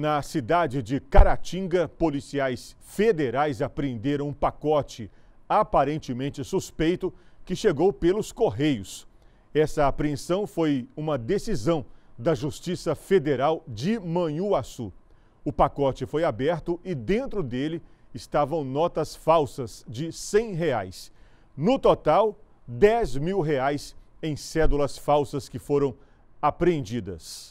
Na cidade de Caratinga, policiais federais apreenderam um pacote aparentemente suspeito que chegou pelos Correios. Essa apreensão foi uma decisão da Justiça Federal de Manhuaçu. O pacote foi aberto e dentro dele estavam notas falsas de R$ 100. Reais. No total, 10 mil reais em cédulas falsas que foram apreendidas.